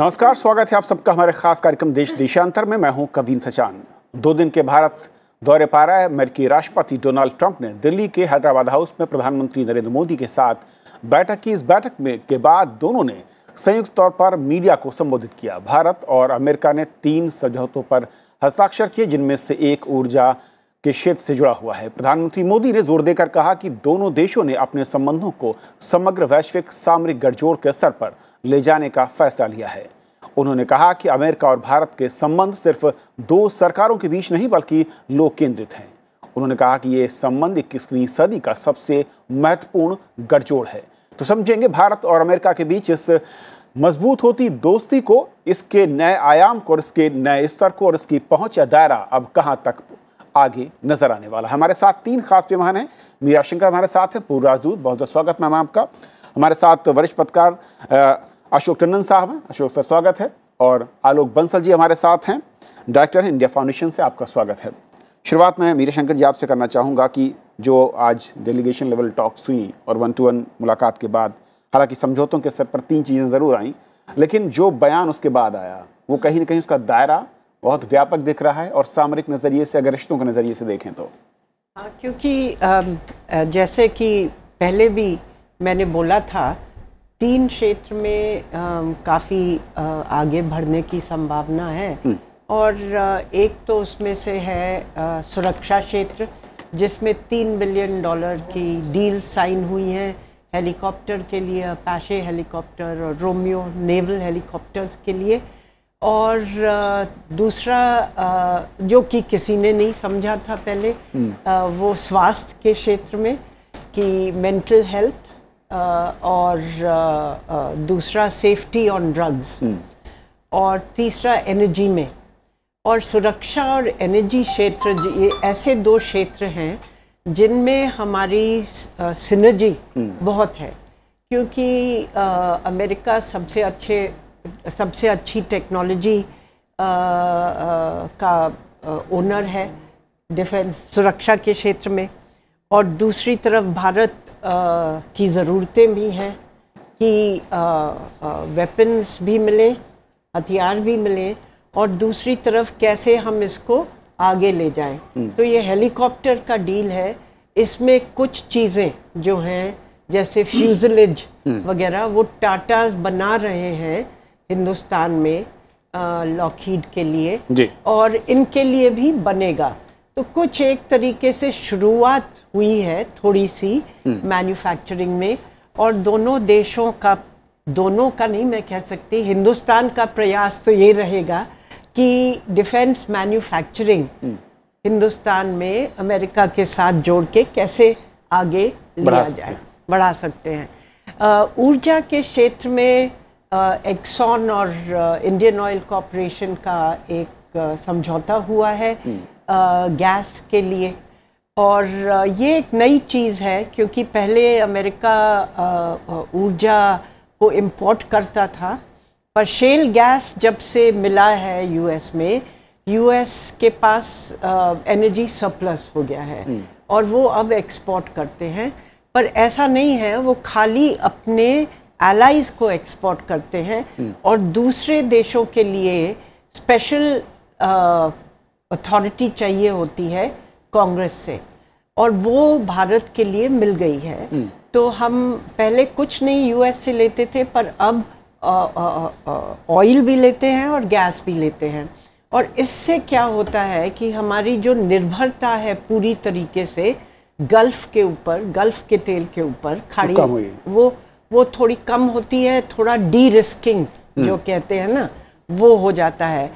नमस्कार स्वागत है आप सबका हमारे खास कार्यक्रम देश देशांतर में मैं हूं कवीन सचान दो दिन के भारत दौरे पर आए अमेरिकी राष्ट्रपति डोनाल्ड ट्रंप ने दिल्ली के हैदराबाद हाउस में प्रधानमंत्री नरेंद्र मोदी के साथ बैठक की इस बैठक में के बाद दोनों ने संयुक्त तौर पर मीडिया को संबोधित किया भारत और अमेरिका ने तीन समझौतों पर हस्ताक्षर किए जिनमें से एक ऊर्जा के क्षेत्र से जुड़ा हुआ है प्रधानमंत्री मोदी ने जोर देकर कहा कि दोनों देशों ने अपने संबंधों को समग्र वैश्विक सामरिक गठजोड़ के स्तर पर ले जाने का फैसला लिया है उन्होंने कहा कि अमेरिका और भारत के संबंध सिर्फ दो सरकारों के बीच नहीं बल्कि लोक केंद्रित हैं उन्होंने कहा कि ये संबंध इक्कीसवीं सदी का सबसे महत्वपूर्ण गठजोड़ है तो समझेंगे भारत और अमेरिका के बीच इस मजबूत होती दोस्ती को इसके नए आयाम को और इसके नए स्तर को और इसकी पहुंच या दायरा अब कहां तक आगे नजर आने वाला है हमारे साथ तीन खास मेहमान हैं मीरा शंकर हमारे साथ हैं पूर्व राजदूत बहुत बहुत स्वागत मैम आपका हमारे साथ वरिष्ठ पत्रकार अशोक टंडन साहब हैं अशोक सर स्वागत है और आलोक बंसल जी हमारे साथ हैं डायरेक्टर इंडिया फाउंडेशन से आपका स्वागत है शुरुआत में मीरा शंकर जी आपसे करना चाहूँगा कि जो आज डेलीगेशन लेवल टॉक्स हुई और वन टू वन मुलाकात के बाद हालांकि समझौतों के स्तर पर तीन चीज़ें ज़रूर आईं लेकिन जो बयान उसके बाद आया वो कहीं ना कहीं उसका दायरा बहुत व्यापक दिख रहा है और सामरिक नज़रिए से अगर रिश्तों के नज़रिए से देखें तो हाँ क्योंकि जैसे कि पहले भी मैंने बोला था तीन क्षेत्र में काफ़ी आगे बढ़ने की संभावना है हम्म। और एक तो उसमें से है सुरक्षा क्षेत्र जिसमें तीन बिलियन डॉलर की डील साइन हुई है हेलीकॉप्टर के लिए पैशे हेलीकॉप्टर और रोमियो नेवल हेलीकॉप्टर्स के लिए और दूसरा जो कि किसी ने नहीं समझा था पहले हम्म। वो स्वास्थ्य के क्षेत्र में कि मेंटल हेल्थ और दूसरा सेफ्टी ऑन ड्रग्स और तीसरा एनर्जी में और सुरक्षा और एनर्जी क्षेत्र ये ऐसे दो क्षेत्र हैं जिनमें हमारी सिनर्जी हम्म। बहुत है क्योंकि अमेरिका सबसे अच्छे सबसे अच्छी टेक्नोलॉजी का ओनर है डिफेंस सुरक्षा के क्षेत्र में और दूसरी तरफ भारत की ज़रूरतें भी हैं कि वेपन्स भी मिलें हथियार भी मिलें और दूसरी तरफ कैसे हम इसको आगे ले जाएं हम्म। तो ये हेलीकॉप्टर का डील है इसमें कुछ चीज़ें जो हैं जैसे फ्यूजलेज हम्म। हम्म। वगैरह वो टाटा बना रहे हैं हिंदुस्तान में लॉकहीड के लिए जी। और इनके लिए भी बनेगा तो कुछ एक तरीके से शुरुआत हुई है थोड़ी सी मैन्युफैक्चरिंग में और दोनों देशों का दोनों का नहीं मैं कह सकती हिंदुस्तान का प्रयास तो ये रहेगा कि डिफेंस मैन्युफैक्चरिंग हम्म। हिंदुस्तान में अमेरिका के साथ जोड़ के कैसे आगे लिया जाए बढ़ा सकते हैं ऊर्जा के क्षेत्र में एक्सॉन और इंडियन ऑयल कॉरपोरेशन का एक समझौता हुआ है हम्म। गैस के लिए और ये एक नई चीज़ है क्योंकि पहले अमेरिका ऊर्जा को इम्पोर्ट करता था पर शेल गैस जब से मिला है यूएस में यूएस के पास एनर्जी सरप्लस हो गया है हम्म। और वो अब एक्सपोर्ट करते हैं पर ऐसा नहीं है वो खाली अपने एलाइज को एक्सपोर्ट करते हैं हम्म। और दूसरे देशों के लिए स्पेशल अथॉरिटी uh, चाहिए होती है कांग्रेस से और वो भारत के लिए मिल गई है हम्म। तो हम पहले कुछ नहीं यूएस से लेते थे पर अब ऑयल uh, uh, भी लेते हैं और गैस भी लेते हैं और इससे क्या होता है कि हमारी जो निर्भरता है पूरी तरीके से गल्फ के ऊपर गल्फ के तेल के ऊपर खाड़ी वो वो थोड़ी कम होती है थोड़ा डी रिस्किंग जो हम्म। कहते हैं ना वो हो जाता है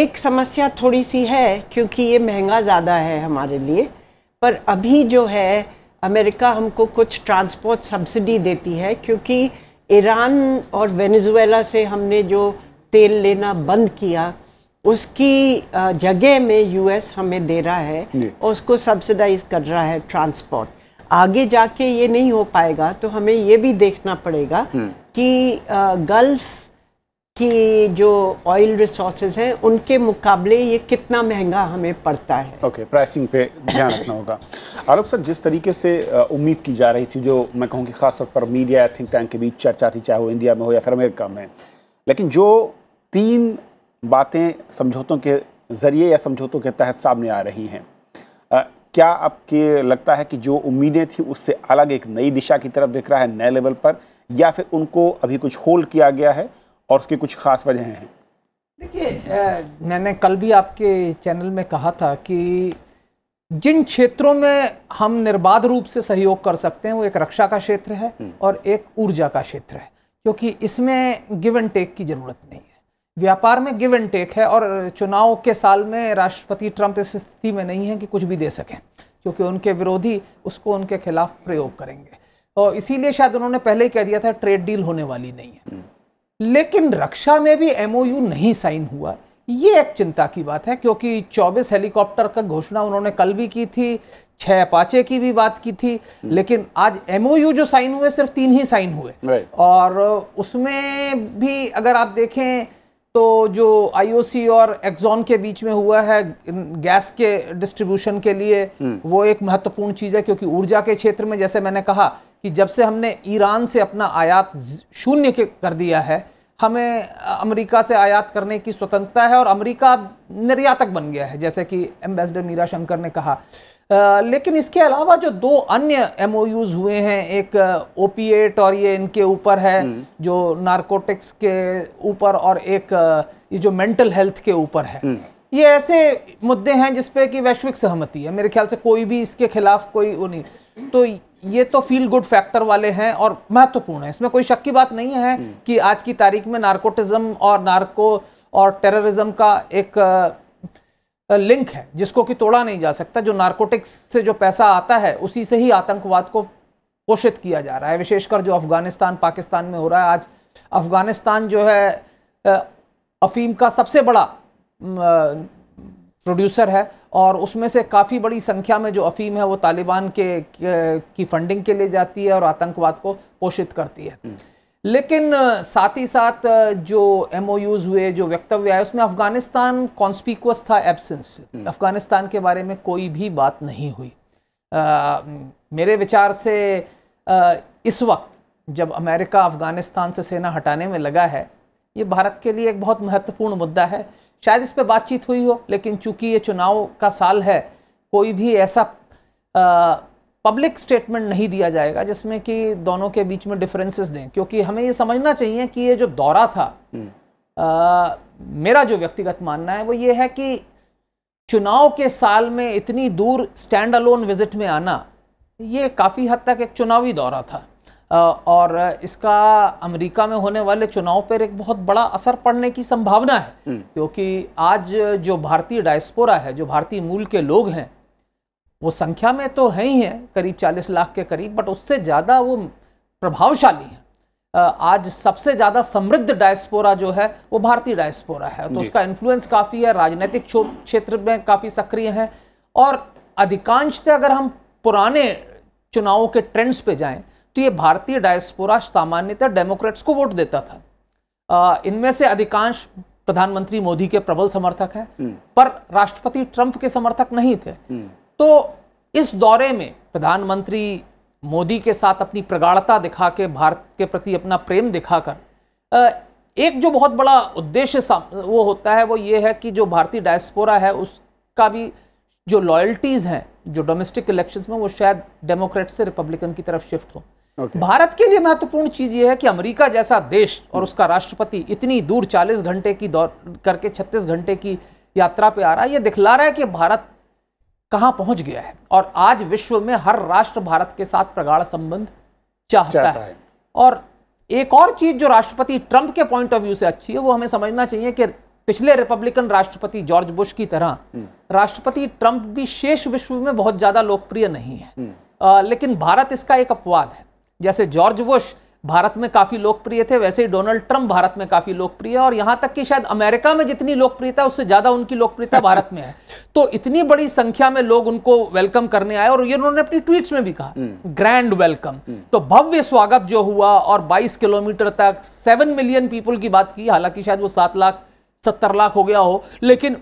एक समस्या थोड़ी सी है क्योंकि ये महंगा ज़्यादा है हमारे लिए पर अभी जो है अमेरिका हमको कुछ ट्रांसपोर्ट सब्सिडी देती है क्योंकि ईरान और वेनेजुएला से हमने जो तेल लेना बंद किया उसकी जगह में यूएस हमें दे रहा है और उसको सब्सिडाइज कर रहा है ट्रांसपोर्ट आगे जाके ये नहीं हो पाएगा तो हमें ये भी देखना पड़ेगा हम्म। कि गल्फ कि जो ऑयल रिसोर्सेज हैं उनके मुकाबले ये कितना महंगा हमें पड़ता है ओके okay, प्राइसिंग पे ध्यान रखना होगा आलोक सर जिस तरीके से उम्मीद की जा रही थी जो मैं कहूँ कि खासतौर पर मीडिया थिंक टैंक के बीच चर्चा थी चाहे वो इंडिया में हो या फिर अमेरिका में लेकिन जो तीन बातें समझौतों के ज़रिए या समझौतों के तहत सामने आ रही हैं क्या आपके लगता है कि जो उम्मीदें थी उससे अलग एक नई दिशा की तरफ दिख रहा है नए लेवल पर या फिर उनको अभी कुछ होल्ड किया गया है और उसकी कुछ खास वजह हैं देखिए मैंने कल भी आपके चैनल में कहा था कि जिन क्षेत्रों में हम निर्बाध रूप से सहयोग कर सकते हैं वो एक रक्षा का क्षेत्र है हम्म। और एक ऊर्जा का क्षेत्र है क्योंकि इसमें गिव एंड टेक की ज़रूरत नहीं है व्यापार में गिव एंड टेक है और चुनाव के साल में राष्ट्रपति ट्रंप इस स्थिति में नहीं है कि कुछ भी दे सकें क्योंकि उनके विरोधी उसको उनके खिलाफ प्रयोग करेंगे और तो इसीलिए शायद उन्होंने पहले ही कह दिया था ट्रेड डील होने वाली नहीं है हम्म। लेकिन रक्षा में भी एम नहीं साइन हुआ ये एक चिंता की बात है क्योंकि 24 हेलीकॉप्टर का घोषणा उन्होंने कल भी की थी छह अपाचे की भी बात की थी हम्म। लेकिन आज एमओयू जो साइन हुए सिर्फ तीन ही साइन हुए और उसमें भी अगर आप देखें तो जो आईओसी और एक्सॉन के बीच में हुआ है गैस के डिस्ट्रीब्यूशन के लिए हम्म। वो एक महत्वपूर्ण चीज़ है क्योंकि ऊर्जा के क्षेत्र में जैसे मैंने कहा कि जब से हमने ईरान से अपना आयात शून्य के कर दिया है हमें अमेरिका से आयात करने की स्वतंत्रता है और अमेरिका निर्यातक बन गया है जैसे कि एम्बेसडर मीरा शंकर ने कहा आ, लेकिन इसके अलावा जो दो अन्य एम हुए हैं एक ओपीएट और ये इनके ऊपर है हम्म। जो नारकोटिक्स के ऊपर और एक ये जो मेंटल हेल्थ के ऊपर है हम्म। ये ऐसे मुद्दे हैं जिसपे कि वैश्विक सहमति है मेरे ख्याल से कोई भी इसके खिलाफ कोई वो नहीं तो ये तो फील गुड फैक्टर वाले हैं और महत्वपूर्ण है इसमें कोई शक की बात नहीं है हम्म। कि आज की तारीख में नार्कोटिज्म और नार्को और टेररिज्म का एक लिंक है जिसको कि तोड़ा नहीं जा सकता जो नार्कोटिक्स से जो पैसा आता है उसी से ही आतंकवाद को पोषित किया जा रहा है विशेषकर जो अफगानिस्तान पाकिस्तान में हो रहा है आज अफगानिस्तान जो है अफीम का सबसे बड़ा प्रोड्यूसर है और उसमें से काफ़ी बड़ी संख्या में जो अफीम है वो तालिबान के की फंडिंग के लिए जाती है और आतंकवाद को पोषित करती है हम्म। लेकिन साथ ही साथ जो एम हुए जो वक्तव्य आए उसमें अफगानिस्तान कॉन्स्पिकुअस था एबसेंस हम्म। अफगानिस्तान के बारे में कोई भी बात नहीं हुई आ, मेरे विचार से आ, इस वक्त जब अमेरिका अफ़गानिस्तान से सेना हटाने में लगा है ये भारत के लिए एक बहुत महत्वपूर्ण मुद्दा है शायद इस पर बातचीत हुई हो लेकिन चूंकि ये चुनाव का साल है कोई भी ऐसा आ, पब्लिक स्टेटमेंट नहीं दिया जाएगा जिसमें कि दोनों के बीच में डिफरेंसेस दें क्योंकि हमें ये समझना चाहिए कि ये जो दौरा था आ, हम्म। मेरा जो व्यक्तिगत मानना है वो ये है कि चुनाव के साल में इतनी दूर स्टैंड अलोन विजिट में आना ये काफ़ी हद तक एक चुनावी दौरा था और इसका अमेरिका में होने वाले चुनाव पर एक बहुत बड़ा असर पड़ने की संभावना है हम्म। क्योंकि आज जो भारतीय डायस्पोरा है जो भारतीय मूल के लोग हैं वो संख्या में तो है ही हैं करीब 40 लाख के करीब बट उससे ज़्यादा वो प्रभावशाली हैं आज सबसे ज़्यादा समृद्ध डायस्पोरा जो है वो भारतीय डायस्पोरा है तो उसका इन्फ्लुएंस काफ़ी है राजनीतिक क्षेत्र में काफ़ी सक्रिय है और अधिकांशतः अगर हम पुराने चुनावों के ट्रेंड्स पे जाएं तो ये भारतीय डायस्पोरा सामान्यतः डेमोक्रेट्स को वोट देता था इनमें से अधिकांश प्रधानमंत्री मोदी के प्रबल समर्थक हैं हम्म। पर राष्ट्रपति ट्रंप के समर्थक नहीं थे हम्म। तो इस दौरे में प्रधानमंत्री मोदी के साथ अपनी प्रगाढ़ता दिखा के भारत के प्रति अपना प्रेम दिखाकर एक जो बहुत बड़ा उद्देश्य वो होता है वो ये है कि जो भारतीय डायस्पोरा है उसका भी जो लॉयल्टीज़ हैं जो डोमेस्टिक इलेक्शंस में वो शायद डेमोक्रेट से रिपब्लिकन की तरफ शिफ्ट हो okay. भारत के लिए महत्वपूर्ण चीज यह है कि अमेरिका जैसा देश और hmm. उसका राष्ट्रपति इतनी दूर 40 घंटे की दौर करके 36 घंटे की यात्रा पे आ रहा है यह दिखला रहा है कि भारत कहां पहुंच गया है और आज विश्व में हर राष्ट्र भारत के साथ प्रगाढ़ संबंध चाहता, चाहता है।, है और एक और चीज जो राष्ट्रपति ट्रंप के पॉइंट ऑफ व्यू से अच्छी है वो हमें समझना चाहिए कि पिछले रिपब्लिकन राष्ट्रपति जॉर्ज बुश की तरह hmm. राष्ट्रपति ट्रंप भी शेष विश्व में बहुत ज्यादा लोकप्रिय नहीं है आ, hmm. लेकिन भारत इसका एक अपवाद है जैसे जॉर्ज बुश भारत में काफ़ी लोकप्रिय थे वैसे ही डोनाल्ड ट्रंप भारत में काफ़ी लोकप्रिय है और यहां तक कि शायद अमेरिका में जितनी लोकप्रियता है उससे ज़्यादा उनकी लोकप्रियता भारत में है तो इतनी बड़ी संख्या में लोग उनको वेलकम करने आए और ये उन्होंने अपनी ट्वीट्स में भी कहा ग्रैंड वेलकम हम्म। हम्म। तो भव्य स्वागत जो हुआ और बाईस किलोमीटर तक सेवन मिलियन पीपल की बात की हालांकि शायद वो सात लाख सत्तर लाख हो गया हो लेकिन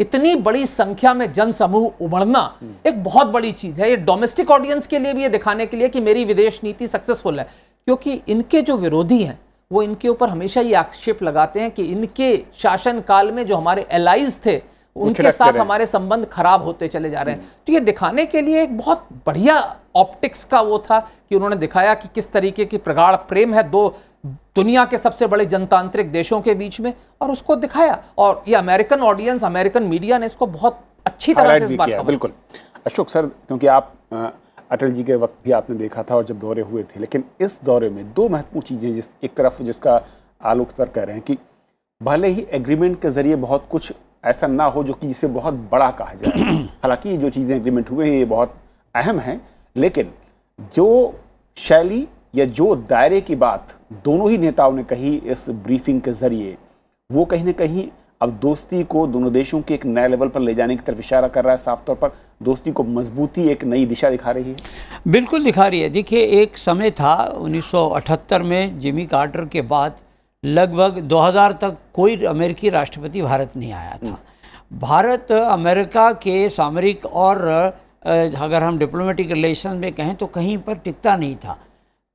इतनी बड़ी संख्या में जनसमूह उमड़ना एक बहुत बड़ी चीज है ये डोमेस्टिक ऑडियंस के लिए भी ये दिखाने के लिए कि मेरी विदेश नीति सक्सेसफुल है क्योंकि इनके जो विरोधी हैं वो इनके ऊपर हमेशा ये आक्षेप लगाते हैं कि इनके शासनकाल में जो हमारे एलाइज थे उनके साथ हमारे संबंध खराब होते चले जा रहे हैं तो ये दिखाने के लिए एक बहुत बढ़िया ऑप्टिक्स का वो था कि उन्होंने दिखाया कि किस तरीके की प्रगाढ़ प्रेम है दो दुनिया के सबसे बड़े जनतांत्रिक देशों के बीच में और उसको दिखाया और ये अमेरिकन ऑडियंस अमेरिकन मीडिया ने इसको बहुत अच्छी तरह से इस बात बिल्कुल अशोक सर क्योंकि आप अटल जी के वक्त भी आपने देखा था और जब दौरे हुए थे लेकिन इस दौरे में दो महत्वपूर्ण चीज़ें जिस एक तरफ जिसका आलोक सर कह रहे हैं कि भले ही एग्रीमेंट के जरिए बहुत कुछ ऐसा ना हो जो कि जिसे बहुत बड़ा कहा जाए हालांकि जो चीज़ें एग्रीमेंट हुए हैं ये बहुत अहम हैं लेकिन जो शैली या जो दायरे की बात दोनों ही नेताओं ने कही इस ब्रीफिंग के ज़रिए वो कहीं ना कहीं अब दोस्ती को दोनों देशों के एक नए लेवल पर ले जाने की तरफ इशारा कर रहा है साफ तौर पर दोस्ती को मजबूती एक नई दिशा दिखा रही है बिल्कुल दिखा रही है देखिए एक समय था 1978 में जिमी कार्टर के बाद लगभग 2000 तक कोई अमेरिकी राष्ट्रपति भारत नहीं आया था हम्म। भारत अमेरिका के सामरिक और अगर हम डिप्लोमेटिक रिलेशन में कहें तो कहीं पर टिकता नहीं था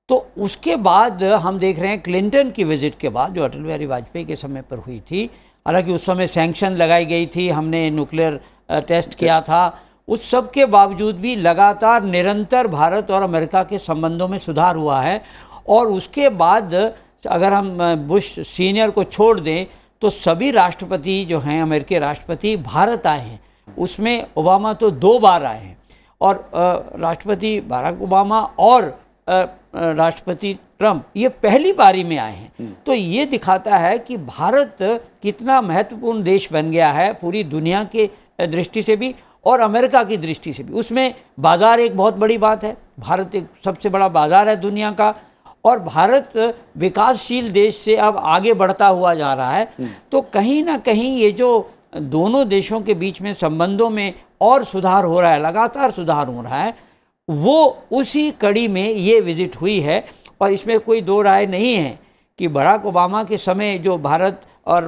तो उसके बाद हम देख रहे हैं क्लिंटन की विज़िट के बाद जो अटल बिहारी वाजपेयी के समय पर हुई थी हालांकि उस समय सैंक्शन लगाई गई थी हमने न्यूक्लियर टेस्ट किया था उस सब के बावजूद भी लगातार निरंतर भारत और अमेरिका के संबंधों में सुधार हुआ है और उसके बाद अगर हम बुश सीनियर को छोड़ दें तो सभी राष्ट्रपति जो हैं अमेरिकी राष्ट्रपति भारत आए हैं उसमें ओबामा तो दो बार आए हैं और राष्ट्रपति बराक ओबामा और राष्ट्रपति ट्रंप ये पहली बारी में आए हैं हम्म। तो ये दिखाता है कि भारत कितना महत्वपूर्ण देश बन गया है पूरी दुनिया के दृष्टि से भी और अमेरिका की दृष्टि से भी उसमें बाज़ार एक बहुत बड़ी बात है भारत एक सबसे बड़ा बाज़ार है दुनिया का और भारत विकासशील देश से अब आगे बढ़ता हुआ जा रहा है हम्म। तो कहीं ना कहीं ये जो दोनों देशों के बीच में संबंधों में और सुधार हो रहा है लगातार सुधार हो रहा है वो उसी कड़ी में ये विज़िट हुई है और इसमें कोई दो राय नहीं है कि बराक ओबामा के समय जो भारत और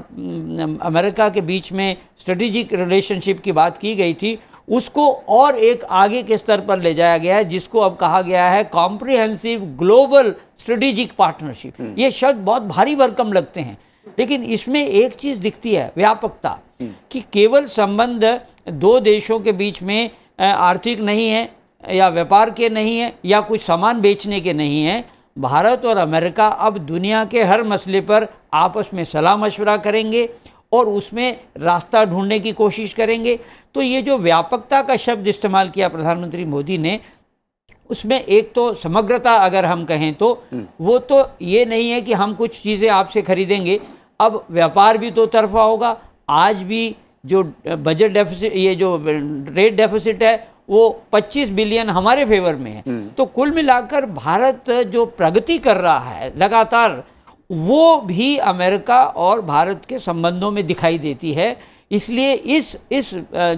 अमेरिका के बीच में स्ट्रेटेजिक रिलेशनशिप की बात की गई थी उसको और एक आगे के स्तर पर ले जाया गया है जिसको अब कहा गया है कॉम्प्रिहेंसिव ग्लोबल स्ट्रेटेजिक पार्टनरशिप ये शब्द बहुत भारी भरकम लगते हैं लेकिन इसमें एक चीज़ दिखती है व्यापकता कि केवल संबंध दो देशों के बीच में आर्थिक नहीं है या व्यापार के नहीं है या कुछ सामान बेचने के नहीं है भारत और अमेरिका अब दुनिया के हर मसले पर आपस में सलाह मशवरा करेंगे और उसमें रास्ता ढूंढने की कोशिश करेंगे तो ये जो व्यापकता का शब्द इस्तेमाल किया प्रधानमंत्री मोदी ने उसमें एक तो समग्रता अगर हम कहें तो हम्म। वो तो ये नहीं है कि हम कुछ चीज़ें आपसे खरीदेंगे अब व्यापार भी तो तरफा होगा आज भी जो बजट डेफिसिट ये जो रेट डेफिसिट है वो 25 बिलियन हमारे फेवर में है हम्म। तो कुल मिलाकर भारत जो प्रगति कर रहा है लगातार वो भी अमेरिका और भारत के संबंधों में दिखाई देती है इसलिए इस इस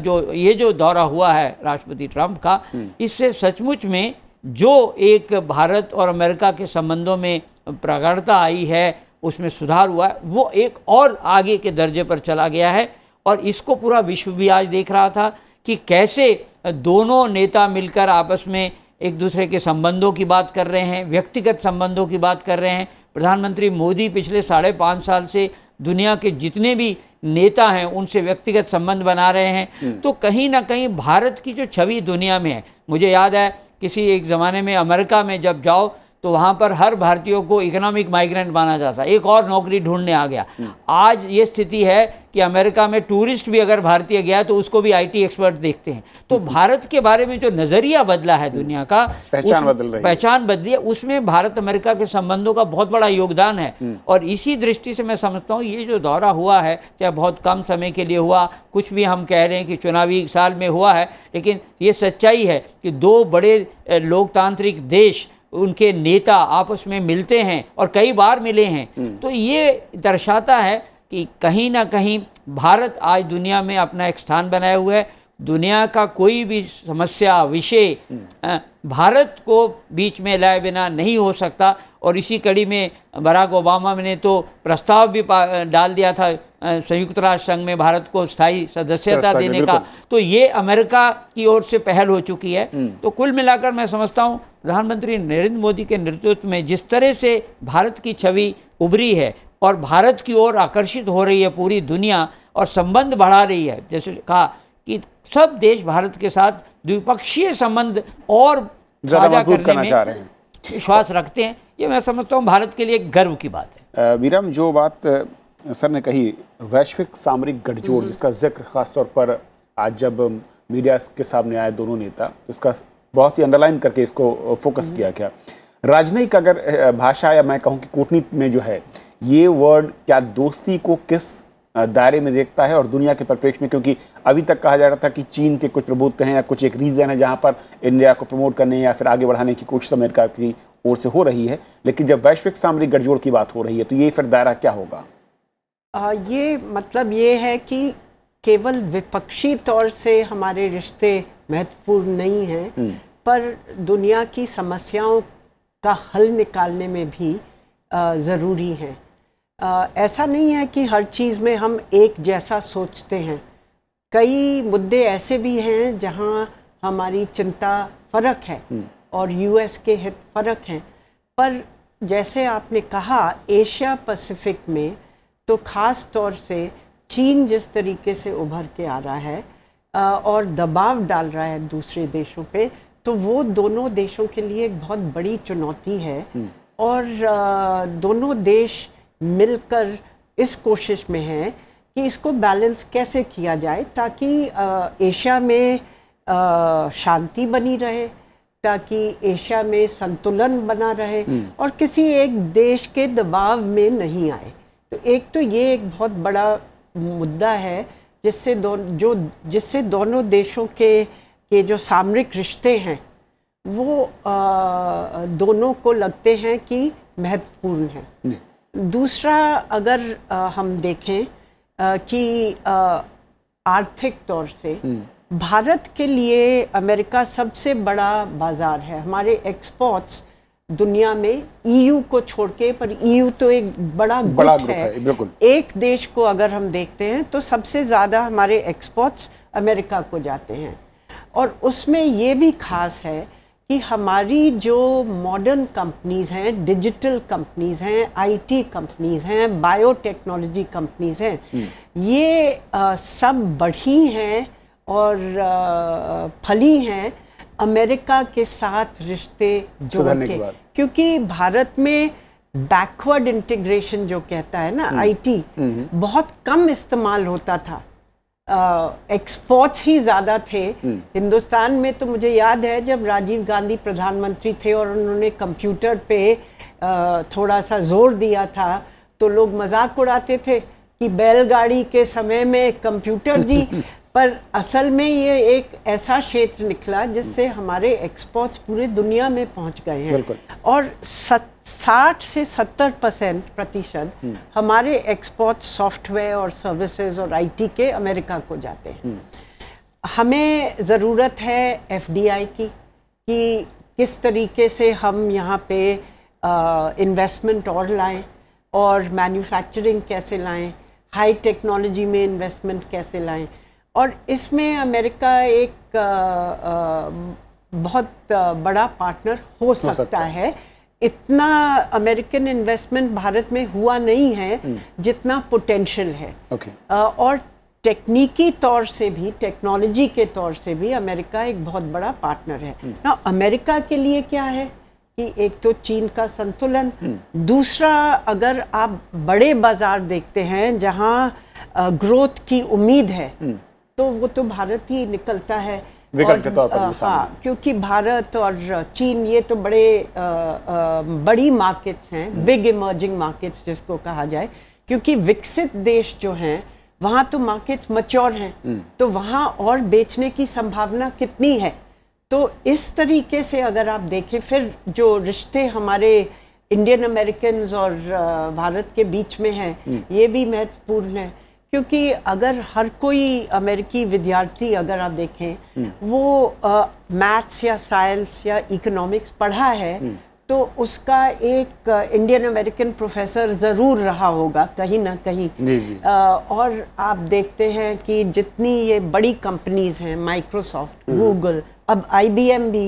जो ये जो दौरा हुआ है राष्ट्रपति ट्रम्प का हम्म। इससे सचमुच में जो एक भारत और अमेरिका के संबंधों में प्रगाढ़ता आई है उसमें सुधार हुआ है वो एक और आगे के दर्जे पर चला गया है और इसको पूरा विश्व भी आज देख रहा था कि कैसे दोनों नेता मिलकर आपस में एक दूसरे के संबंधों की बात कर रहे हैं व्यक्तिगत संबंधों की बात कर रहे हैं प्रधानमंत्री मोदी पिछले साढ़े पाँच साल से दुनिया के जितने भी नेता हैं उनसे व्यक्तिगत संबंध बना रहे हैं हम्म। तो कहीं ना कहीं भारत की जो छवि दुनिया में है मुझे याद है किसी एक ज़माने में अमेरिका में जब जाओ तो वहाँ पर हर भारतीयों को इकोनॉमिक माइग्रेंट माना जाता है एक और नौकरी ढूंढने आ गया हम्म। आज ये स्थिति है कि अमेरिका में टूरिस्ट भी अगर भारतीय गया तो उसको भी आईटी एक्सपर्ट देखते हैं तो हम्म। भारत के बारे में जो नज़रिया बदला है दुनिया का हम्म। पहचान बदल रही पहचान बदली है उसमें भारत अमेरिका के संबंधों का बहुत बड़ा योगदान है और इसी दृष्टि से मैं समझता हूँ ये जो दौरा हुआ है चाहे बहुत कम समय के लिए हुआ कुछ भी हम कह रहे हैं कि चुनावी साल में हुआ है लेकिन ये सच्चाई है कि दो बड़े लोकतांत्रिक देश उनके नेता आपस में मिलते हैं और कई बार मिले हैं हम्म। तो ये दर्शाता है कि कहीं ना कहीं भारत आज दुनिया में अपना एक स्थान बनाया हुआ है दुनिया का कोई भी समस्या विषय हम्म। भारत को बीच में लाए बिना नहीं हो सकता और इसी कड़ी में बराक ओबामा ने तो प्रस्ताव भी डाल दिया था संयुक्त राष्ट्र संघ में भारत को स्थायी सदस्यता देने का तो ये अमेरिका की ओर से पहल हो चुकी है हम्म। तो कुल मिलाकर मैं समझता हूँ प्रधानमंत्री नरेंद्र मोदी के नेतृत्व में जिस तरह से भारत की छवि उभरी है और भारत की ओर आकर्षित हो रही है पूरी दुनिया और संबंध बढ़ा रही है जैसे कहा कि सब देश भारत के साथ द्विपक्षीय संबंध और साझा करने में चाह रहे हैं विश्वास रखते हैं ये मैं समझता हूँ भारत के लिए एक गर्व की बात है वीरम जो बात सर ने कही वैश्विक सामरिक गठजोड़ हम्म। जिसका जिक्र खासतौर पर आज जब मीडिया के सामने आए दोनों नेता उसका बहुत ही अंडरलाइन करके इसको फोकस हम्म। किया गया राजनयिक अगर भाषा या मैं कहूँ कि कूटनीति में जो है ये वर्ड क्या दोस्ती को किस दायरे में देखता है और दुनिया के परिप्रेक्ष्य में क्योंकि अभी तक कहा जा रहा था कि चीन के कुछ प्रभुत्व हैं या कुछ एक रीज़न है जहाँ पर इंडिया को प्रमोट करने या फिर आगे बढ़ाने की कोशिश अमेरिका की ओर से हो रही है लेकिन जब वैश्विक सामरिक गठजोड़ की बात हो रही है तो ये फिर दायरा क्या होगा ये मतलब ये है कि केवल विपक्षी तौर से हमारे रिश्ते महत्वपूर्ण नहीं हैं हम्म। पर दुनिया की समस्याओं का हल निकालने में भी ज़रूरी हैं ऐसा नहीं है कि हर चीज़ में हम एक जैसा सोचते हैं कई मुद्दे ऐसे भी हैं जहां हमारी चिंता फ़र्क है हम्म। और यूएस के हित फ़र्क हैं पर जैसे आपने कहा एशिया पैसिफिक में तो ख़ास तौर से चीन जिस तरीके से उभर के आ रहा है और दबाव डाल रहा है दूसरे देशों पे तो वो दोनों देशों के लिए एक बहुत बड़ी चुनौती है हम्म। और दोनों देश मिलकर इस कोशिश में हैं कि इसको बैलेंस कैसे किया जाए ताकि एशिया में शांति बनी रहे ताकि एशिया में संतुलन बना रहे हम्म। और किसी एक देश के दबाव में नहीं आए तो एक तो ये एक बहुत बड़ा मुद्दा है जिससे दो जो जिससे दोनों देशों के के जो सामरिक रिश्ते हैं वो आ, दोनों को लगते हैं कि महत्वपूर्ण है दूसरा अगर आ, हम देखें आ, कि आ, आर्थिक तौर से हम्म। भारत के लिए अमेरिका सबसे बड़ा बाज़ार है हमारे एक्सपोर्ट्स दुनिया में ईयू e को छोड़ के पर ईयू e तो एक बड़ा बड़ा ग्रुप है, है बिल्कुल एक देश को अगर हम देखते हैं तो सबसे ज़्यादा हमारे एक्सपोर्ट्स अमेरिका को जाते हैं और उसमें ये भी खास है कि हमारी जो मॉडर्न कंपनीज़ हैं डिजिटल कंपनीज़ हैं आईटी कंपनीज़ हैं बायोटेक्नोलॉजी कंपनीज़ हैं hmm. ये आ, सब बढ़ी हैं और आ, फली हैं अमेरिका के साथ रिश्ते जोड़ के क्योंकि भारत में बैकवर्ड इंटीग्रेशन जो कहता है ना आईटी हम्म। हम्म। बहुत कम इस्तेमाल होता था एक्सपोर्ट्स ही ज़्यादा थे हम्म। हिंदुस्तान में तो मुझे याद है जब राजीव गांधी प्रधानमंत्री थे और उन्होंने कंप्यूटर पे आ, थोड़ा सा जोर दिया था तो लोग मजाक उड़ाते थे कि बैलगाड़ी के समय में कंप्यूटर जी पर असल में ये एक ऐसा क्षेत्र निकला जिससे हमारे एक्सपोर्ट्स पूरे दुनिया में पहुंच गए हैं और साठ से सत्तर परसेंट प्रतिशत हम्म। हमारे एक्सपोर्ट्स सॉफ्टवेयर और सर्विसेज और आईटी के अमेरिका को जाते हैं हम्म। हमें ज़रूरत है एफडीआई की कि किस तरीके से हम यहाँ पे इन्वेस्टमेंट और लाएं और मैन्युफैक्चरिंग कैसे लाएं हाई टेक्नोलॉजी में इन्वेस्टमेंट कैसे लाएं और इसमें अमेरिका एक आ, आ, बहुत बड़ा पार्टनर हो, हो सकता, सकता है, इतना अमेरिकन इन्वेस्टमेंट भारत में हुआ नहीं है हम्म। जितना पोटेंशियल है okay. और टेक्निकी तौर से भी टेक्नोलॉजी के तौर से भी अमेरिका एक बहुत बड़ा पार्टनर है ना हम्म। अमेरिका के लिए क्या है कि एक तो चीन का संतुलन हम्म। दूसरा अगर आप बड़े बाजार देखते हैं जहाँ ग्रोथ की उम्मीद है तो वो तो भारत ही निकलता है विकल्प के तौर पर हाँ क्योंकि भारत और चीन ये तो बड़े आ, आ, बड़ी मार्केट्स हैं बिग इमर्जिंग मार्केट्स जिसको कहा जाए क्योंकि विकसित देश जो हैं वहाँ तो मार्केट्स मच्योर हैं हम्म। तो वहाँ और बेचने की संभावना कितनी है तो इस तरीके से अगर आप देखें फिर जो रिश्ते हमारे इंडियन अमेरिकन और भारत के बीच में हैं हम्म। ये भी महत्वपूर्ण है क्योंकि अगर हर कोई अमेरिकी विद्यार्थी अगर आप देखें हम्म। वो मैथ्स या साइंस या इकोनॉमिक्स पढ़ा है हम्म। तो उसका एक इंडियन अमेरिकन प्रोफेसर ज़रूर रहा होगा कहीं ना कहीं और आप देखते हैं कि जितनी ये बड़ी कंपनीज हैं माइक्रोसॉफ्ट हम्म। गूगल अब आईबीएम भी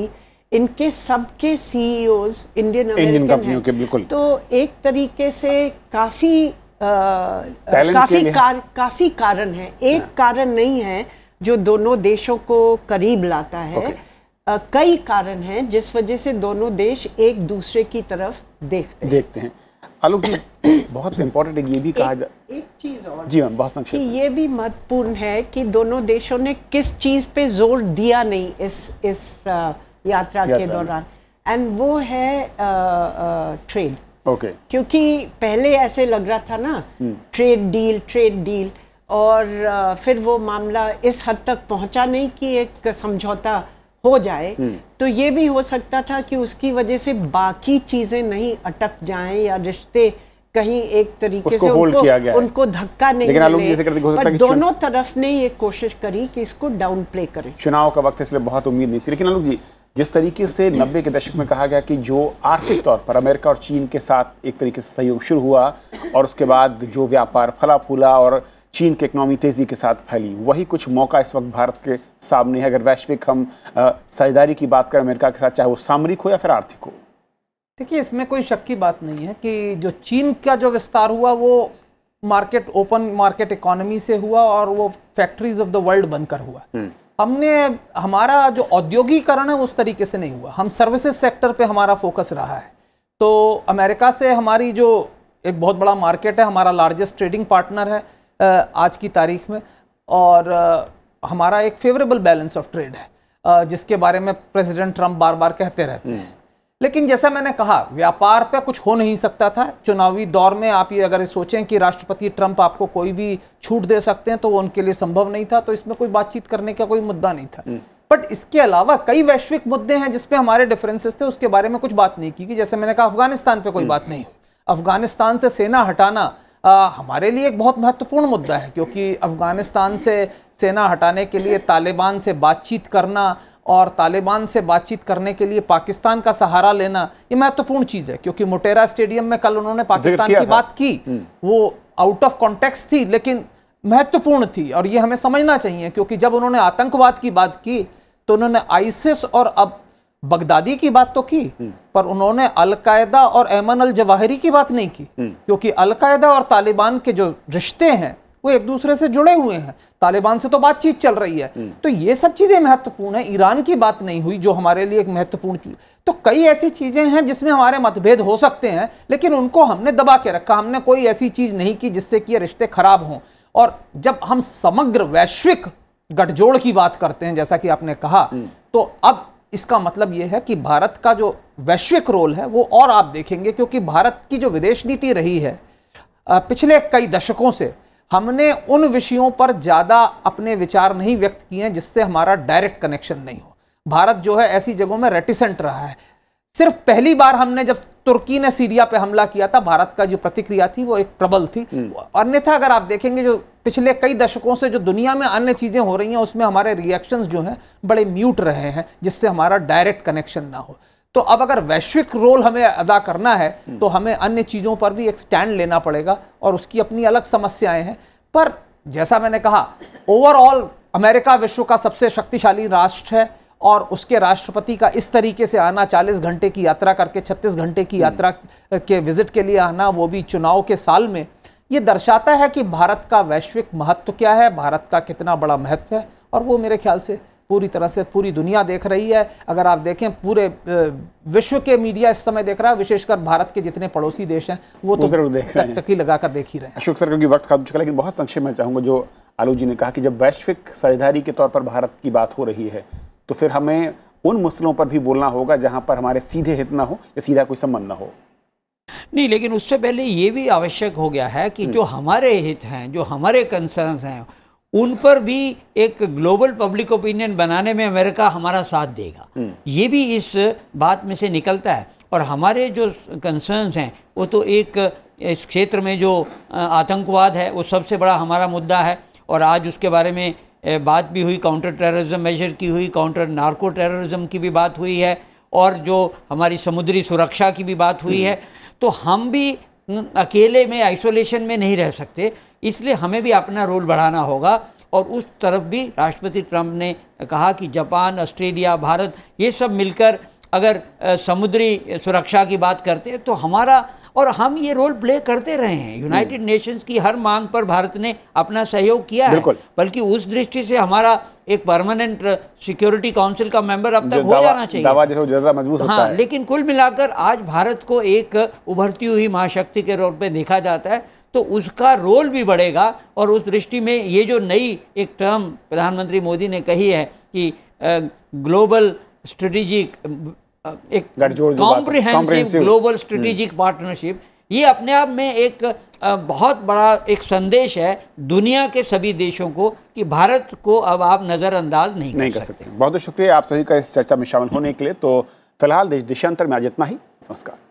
इनके सबके सीईओज इंडियन अमेरिकन हैं तो एक तरीके से काफ़ी काफ़ी कार, काफ़ी कारण है एक हाँ। कारण नहीं है जो दोनों देशों को करीब लाता है आ, कई कारण हैं जिस वजह से दोनों देश एक दूसरे की तरफ देखते हैं देखते हैं आलोक जी बहुत इम्पोर्टेंट है ये भी कहा जाए एक चीज और जी मैम बहुत कि ये भी महत्वपूर्ण है कि दोनों देशों ने किस चीज पे जोर दिया नहीं इस इस यात्रा, यात्रा के दौरान एंड वो है ट्रेड ओके okay. क्योंकि पहले ऐसे लग रहा था ना ट्रेड डील ट्रेड डील और फिर वो मामला इस हद तक पहुंचा नहीं कि एक समझौता हो जाए हम्म। तो ये भी हो सकता था कि उसकी वजह से बाकी चीज़ें नहीं अटक जाएं या रिश्ते कहीं एक तरीके से उनको किया गया उनको धक्का नहीं लेकिन हो सकता दोनों तरफ ने ये कोशिश करी कि इसको डाउन प्ले करें चुनाव का वक्त इसलिए बहुत उम्मीद नहीं थी लेकिन आलोक जी जिस तरीके से नब्बे के दशक में कहा गया कि जो आर्थिक तौर पर अमेरिका और चीन के साथ एक तरीके से सहयोग शुरू हुआ और उसके बाद जो व्यापार फला फूला और चीन की इकनॉमी तेज़ी के साथ फैली वही कुछ मौका इस वक्त भारत के सामने है अगर वैश्विक हम साझेदारी की बात करें अमेरिका के साथ चाहे वो सामरिक हो या फिर आर्थिक हो देखिए इसमें कोई शक की बात नहीं है कि जो चीन का जो विस्तार हुआ वो मार्केट ओपन मार्केट इकोनॉमी से हुआ और वो फैक्ट्रीज ऑफ द वर्ल्ड बनकर हुआ हम्म। हमने हमारा जो औद्योगिकरण है उस तरीके से नहीं हुआ हम सर्विसेज सेक्टर पे हमारा फोकस रहा है तो अमेरिका से हमारी जो एक बहुत बड़ा मार्केट है हमारा लार्जेस्ट ट्रेडिंग पार्टनर है आज की तारीख में और हमारा एक फेवरेबल बैलेंस ऑफ ट्रेड है जिसके बारे में प्रेसिडेंट ट्रंप बार बार कहते रहते हैं हम्म। लेकिन जैसा मैंने कहा व्यापार पे कुछ हो नहीं सकता था चुनावी दौर में आप ये अगर सोचें कि राष्ट्रपति ट्रंप आपको कोई भी छूट दे सकते हैं तो वो उनके लिए संभव नहीं था तो इसमें कोई बातचीत करने का कोई मुद्दा नहीं था हम्म। बट इसके अलावा कई वैश्विक मुद्दे हैं जिसपे हमारे डिफरेंसेस थे उसके बारे में कुछ बात नहीं की कि जैसे मैंने कहा अफगानिस्तान पर कोई हम्म। बात नहीं हुई अफगानिस्तान से सेना हटाना आ, हमारे लिए एक बहुत महत्वपूर्ण मुद्दा है क्योंकि अफगानिस्तान से सेना हटाने के लिए तालिबान से बातचीत करना और तालिबान से बातचीत करने के लिए पाकिस्तान का सहारा लेना ये महत्वपूर्ण चीज़ है क्योंकि मोटेरा स्टेडियम में कल उन्होंने पाकिस्तान की बात की हम्म। वो आउट ऑफ कॉन्टेक्स थी लेकिन महत्वपूर्ण थी और ये हमें समझना चाहिए क्योंकि जब उन्होंने आतंकवाद की बात की तो उन्होंने आइसिस और अब बगदादी की बात तो की हम्म। पर उन्होंने अलकायदा और एमन अल जवाहरी की बात नहीं की हम्म। क्योंकि अलकायदा और तालिबान के जो रिश्ते हैं वो एक दूसरे से जुड़े हुए हैं तालिबान से तो बातचीत चल रही है हम्म। तो ये सब चीज़ें महत्वपूर्ण है ईरान की बात नहीं हुई जो हमारे लिए एक महत्वपूर्ण चीज़ तो कई ऐसी चीज़ें हैं जिसमें हमारे मतभेद हो सकते हैं लेकिन उनको हमने दबा के रखा हमने कोई ऐसी चीज़ नहीं की जिससे कि ये रिश्ते खराब हों और जब हम समग्र वैश्विक गठजोड़ की बात करते हैं जैसा कि आपने कहा हम्म। तो अब इसका मतलब यह है कि भारत का जो वैश्विक रोल है वो और आप देखेंगे क्योंकि भारत की जो विदेश नीति रही है पिछले कई दशकों से हमने उन विषयों पर ज़्यादा अपने विचार नहीं व्यक्त किए हैं जिससे हमारा डायरेक्ट कनेक्शन नहीं हो भारत जो है ऐसी जगहों में रेटिसेंट रहा है सिर्फ पहली बार हमने जब तुर्की ने सीरिया पे हमला किया था भारत का जो प्रतिक्रिया थी वो एक प्रबल थी हम्म। अन्यथा अगर आप देखेंगे जो पिछले कई दशकों से जो दुनिया में अन्य चीज़ें हो रही हैं उसमें हमारे रिएक्शंस जो हैं बड़े म्यूट रहे हैं जिससे हमारा डायरेक्ट कनेक्शन ना हो तो अब अगर वैश्विक रोल हमें अदा करना है तो हमें अन्य चीज़ों पर भी एक स्टैंड लेना पड़ेगा और उसकी अपनी अलग समस्याएं हैं पर जैसा मैंने कहा ओवरऑल अमेरिका विश्व का सबसे शक्तिशाली राष्ट्र है और उसके राष्ट्रपति का इस तरीके से आना 40 घंटे की यात्रा करके 36 घंटे की यात्रा के विजिट के लिए आना वो भी चुनाव के साल में ये दर्शाता है कि भारत का वैश्विक महत्व क्या है भारत का कितना बड़ा महत्व है और वो मेरे ख्याल से पूरी तरह से पूरी दुनिया देख रही है अगर आप देखें पूरे विश्व के मीडिया इस समय देख रहा है विशेषकर भारत के जितने पड़ोसी देश हैं वो तो जरूर देख रहे हैं लगा कर देख ही रहे हैं अशोक सर क्योंकि वक्त खत्म चुका लेकिन बहुत संक्षेप में चाहूंगा जो आलू जी ने कहा कि जब वैश्विक साझेदारी के तौर पर भारत की बात हो रही है तो फिर हमें उन मसलों पर भी बोलना होगा जहाँ पर हमारे सीधे हित ना हो या सीधा कोई संबंध ना हो नहीं लेकिन उससे पहले ये भी आवश्यक हो गया है कि हम्म। जो हमारे हित हैं जो हमारे कंसर्न हैं उन पर भी एक ग्लोबल पब्लिक ओपिनियन बनाने में अमेरिका हमारा साथ देगा हम्म। ये भी इस बात में से निकलता है और हमारे जो कंसर्न्स हैं वो तो एक इस क्षेत्र में जो आतंकवाद है वो सबसे बड़ा हमारा मुद्दा है और आज उसके बारे में बात भी हुई काउंटर टेररिज्म मेजर की हुई काउंटर नार्को टेररिज्म की भी बात हुई है और जो हमारी समुद्री सुरक्षा की भी बात हुई हम्म। है तो हम भी अकेले में आइसोलेशन में नहीं रह सकते इसलिए हमें भी अपना रोल बढ़ाना होगा और उस तरफ भी राष्ट्रपति ट्रंप ने कहा कि जापान ऑस्ट्रेलिया भारत ये सब मिलकर अगर समुद्री सुरक्षा की बात करते हैं तो हमारा और हम ये रोल प्ले करते रहे हैं यूनाइटेड हम्म। नेशंस की हर मांग पर भारत ने अपना सहयोग किया है बल्कि उस दृष्टि से हमारा एक परमानेंट सिक्योरिटी काउंसिल का मेंबर अब तक हो जाना चाहिए दावा जैसा मजबूत हाँ होता है। लेकिन कुल मिलाकर आज भारत को एक उभरती हुई महाशक्ति के रूप में देखा जाता है तो उसका रोल भी बढ़ेगा और उस दृष्टि में ये जो नई एक टर्म प्रधानमंत्री मोदी ने कही है कि ग्लोबल स्ट्रेटिजिक एक कॉम्प्रिहेंसिव ग्लोबल स्ट्रेटिजिक पार्टनरशिप ये अपने आप में एक बहुत बड़ा एक संदेश है दुनिया के सभी देशों को कि भारत को अब आप नज़रअंदाज नहीं, नहीं कर, सकते, सकते। बहुत बहुत शुक्रिया आप सभी का इस चर्चा में शामिल होने के लिए तो फिलहाल देश देशांतर में आज इतना ही नमस्कार